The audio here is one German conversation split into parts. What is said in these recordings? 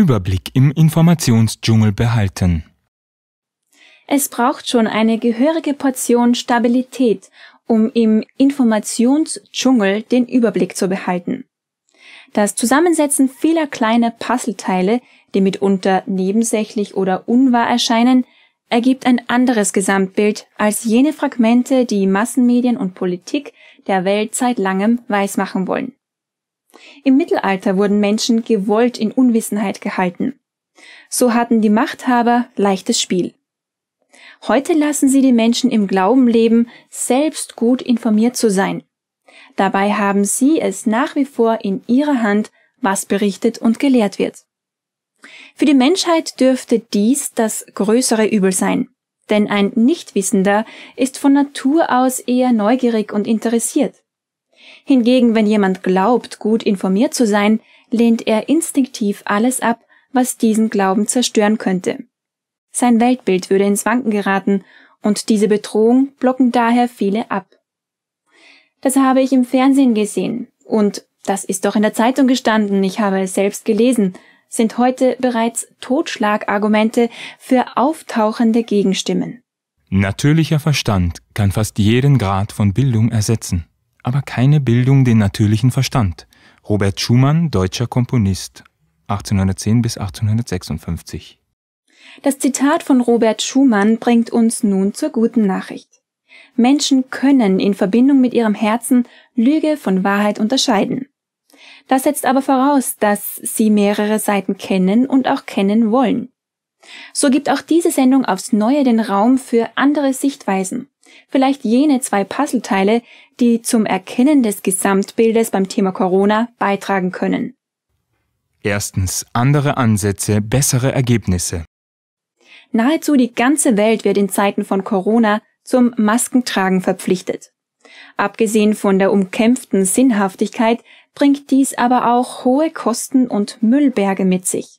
Überblick im Informationsdschungel behalten. Es braucht schon eine gehörige Portion Stabilität, um im Informationsdschungel den Überblick zu behalten. Das Zusammensetzen vieler kleiner Puzzleteile, die mitunter nebensächlich oder unwahr erscheinen, ergibt ein anderes Gesamtbild als jene Fragmente, die Massenmedien und Politik der Welt seit langem weismachen wollen. Im Mittelalter wurden Menschen gewollt in Unwissenheit gehalten. So hatten die Machthaber leichtes Spiel. Heute lassen sie die Menschen im Glauben leben, selbst gut informiert zu sein. Dabei haben sie es nach wie vor in ihrer Hand, was berichtet und gelehrt wird. Für die Menschheit dürfte dies das größere Übel sein, denn ein Nichtwissender ist von Natur aus eher neugierig und interessiert. Hingegen, wenn jemand glaubt, gut informiert zu sein, lehnt er instinktiv alles ab, was diesen Glauben zerstören könnte. Sein Weltbild würde ins Wanken geraten, und diese Bedrohung blocken daher viele ab. Das habe ich im Fernsehen gesehen, und das ist doch in der Zeitung gestanden, ich habe es selbst gelesen, sind heute bereits Totschlagargumente für auftauchende Gegenstimmen. Natürlicher Verstand kann fast jeden Grad von Bildung ersetzen aber keine Bildung den natürlichen Verstand. Robert Schumann, deutscher Komponist, 1810 bis 1856. Das Zitat von Robert Schumann bringt uns nun zur guten Nachricht. Menschen können in Verbindung mit ihrem Herzen Lüge von Wahrheit unterscheiden. Das setzt aber voraus, dass sie mehrere Seiten kennen und auch kennen wollen. So gibt auch diese Sendung aufs Neue den Raum für andere Sichtweisen. Vielleicht jene zwei Puzzleteile, die zum Erkennen des Gesamtbildes beim Thema Corona beitragen können. Erstens andere Ansätze, bessere Ergebnisse. Nahezu die ganze Welt wird in Zeiten von Corona zum Maskentragen verpflichtet. Abgesehen von der umkämpften Sinnhaftigkeit bringt dies aber auch hohe Kosten und Müllberge mit sich.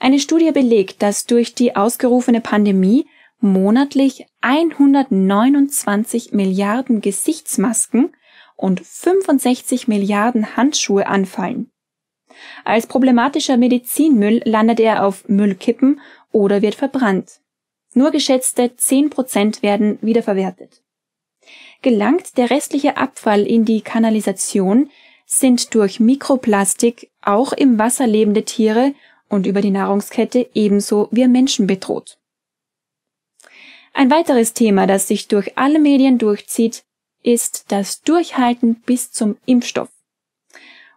Eine Studie belegt, dass durch die ausgerufene Pandemie monatlich 129 Milliarden Gesichtsmasken und 65 Milliarden Handschuhe anfallen. Als problematischer Medizinmüll landet er auf Müllkippen oder wird verbrannt. Nur geschätzte 10 werden wiederverwertet. Gelangt der restliche Abfall in die Kanalisation, sind durch Mikroplastik auch im Wasser lebende Tiere und über die Nahrungskette ebenso wir Menschen bedroht. Ein weiteres Thema, das sich durch alle Medien durchzieht, ist das Durchhalten bis zum Impfstoff.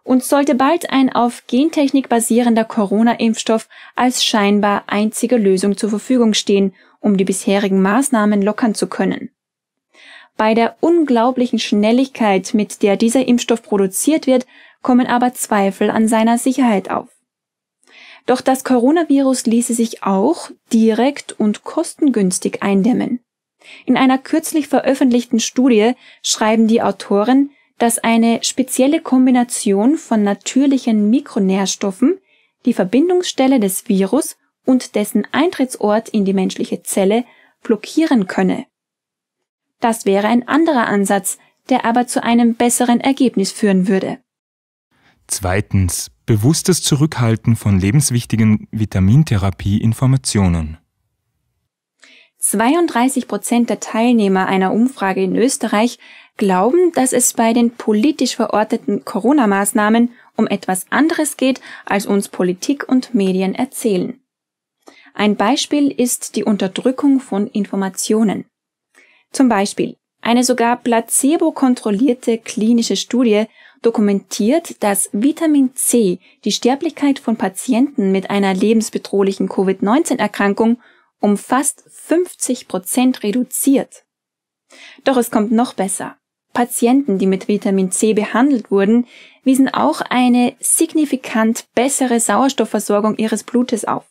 Und sollte bald ein auf Gentechnik basierender Corona-Impfstoff als scheinbar einzige Lösung zur Verfügung stehen, um die bisherigen Maßnahmen lockern zu können. Bei der unglaublichen Schnelligkeit, mit der dieser Impfstoff produziert wird, kommen aber Zweifel an seiner Sicherheit auf. Doch das Coronavirus ließe sich auch direkt und kostengünstig eindämmen. In einer kürzlich veröffentlichten Studie schreiben die Autoren, dass eine spezielle Kombination von natürlichen Mikronährstoffen die Verbindungsstelle des Virus und dessen Eintrittsort in die menschliche Zelle blockieren könne. Das wäre ein anderer Ansatz, der aber zu einem besseren Ergebnis führen würde. Zweitens Bewusstes Zurückhalten von lebenswichtigen Vitamintherapie-Informationen. 32 Prozent der Teilnehmer einer Umfrage in Österreich glauben, dass es bei den politisch verorteten Corona-Maßnahmen um etwas anderes geht, als uns Politik und Medien erzählen. Ein Beispiel ist die Unterdrückung von Informationen. Zum Beispiel eine sogar placebo-kontrollierte klinische Studie dokumentiert, dass Vitamin C die Sterblichkeit von Patienten mit einer lebensbedrohlichen Covid-19-Erkrankung um fast 50 Prozent reduziert. Doch es kommt noch besser. Patienten, die mit Vitamin C behandelt wurden, wiesen auch eine signifikant bessere Sauerstoffversorgung ihres Blutes auf.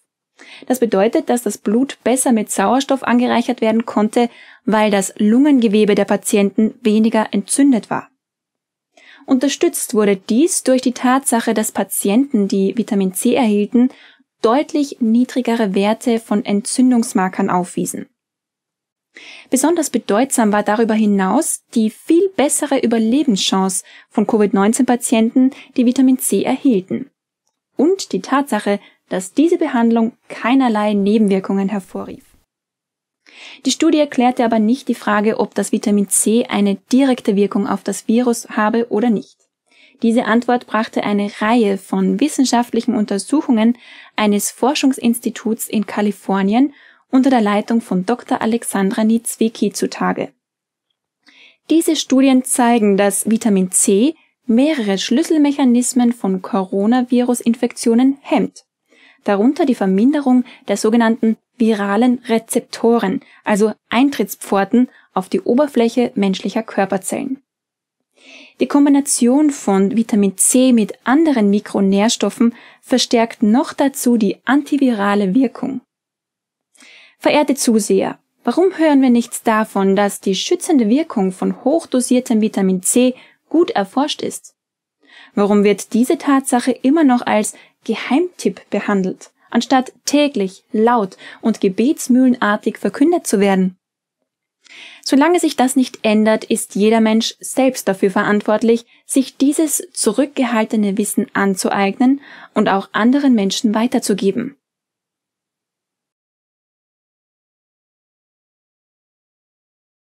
Das bedeutet, dass das Blut besser mit Sauerstoff angereichert werden konnte, weil das Lungengewebe der Patienten weniger entzündet war. Unterstützt wurde dies durch die Tatsache, dass Patienten, die Vitamin C erhielten, deutlich niedrigere Werte von Entzündungsmarkern aufwiesen. Besonders bedeutsam war darüber hinaus die viel bessere Überlebenschance von Covid-19-Patienten, die Vitamin C erhielten. Und die Tatsache, dass diese Behandlung keinerlei Nebenwirkungen hervorrief. Die Studie klärte aber nicht die Frage, ob das Vitamin C eine direkte Wirkung auf das Virus habe oder nicht. Diese Antwort brachte eine Reihe von wissenschaftlichen Untersuchungen eines Forschungsinstituts in Kalifornien unter der Leitung von Dr. Alexandra Nitzwicki zutage. Diese Studien zeigen, dass Vitamin C mehrere Schlüsselmechanismen von Coronavirus-Infektionen hemmt darunter die Verminderung der sogenannten viralen Rezeptoren, also Eintrittspforten auf die Oberfläche menschlicher Körperzellen. Die Kombination von Vitamin C mit anderen Mikronährstoffen verstärkt noch dazu die antivirale Wirkung. Verehrte Zuseher, warum hören wir nichts davon, dass die schützende Wirkung von hochdosiertem Vitamin C gut erforscht ist? Warum wird diese Tatsache immer noch als Geheimtipp behandelt, anstatt täglich, laut und gebetsmühlenartig verkündet zu werden. Solange sich das nicht ändert, ist jeder Mensch selbst dafür verantwortlich, sich dieses zurückgehaltene Wissen anzueignen und auch anderen Menschen weiterzugeben.